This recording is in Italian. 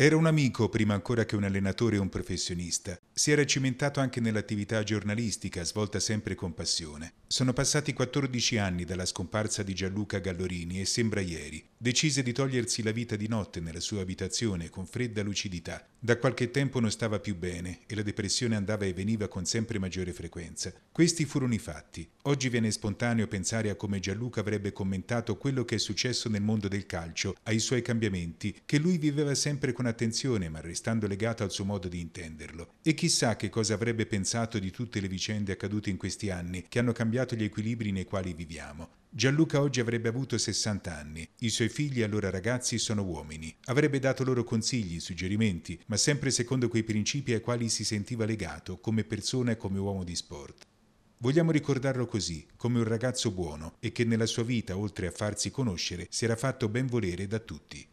Era un amico prima ancora che un allenatore e un professionista. Si era cimentato anche nell'attività giornalistica, svolta sempre con passione. Sono passati 14 anni dalla scomparsa di Gianluca Gallorini e sembra ieri. Decise di togliersi la vita di notte nella sua abitazione con fredda lucidità. Da qualche tempo non stava più bene e la depressione andava e veniva con sempre maggiore frequenza. Questi furono i fatti. Oggi viene spontaneo pensare a come Gianluca avrebbe commentato quello che è successo nel mondo del calcio, ai suoi cambiamenti, che lui viveva sempre con attenzione ma restando legato al suo modo di intenderlo. E chissà che cosa avrebbe pensato di tutte le vicende accadute in questi anni che hanno cambiato gli equilibri nei quali viviamo. Gianluca oggi avrebbe avuto 60 anni, i suoi figli allora ragazzi sono uomini. Avrebbe dato loro consigli, suggerimenti, ma sempre secondo quei principi ai quali si sentiva legato come persona e come uomo di sport. Vogliamo ricordarlo così, come un ragazzo buono e che nella sua vita, oltre a farsi conoscere, si era fatto ben volere da tutti.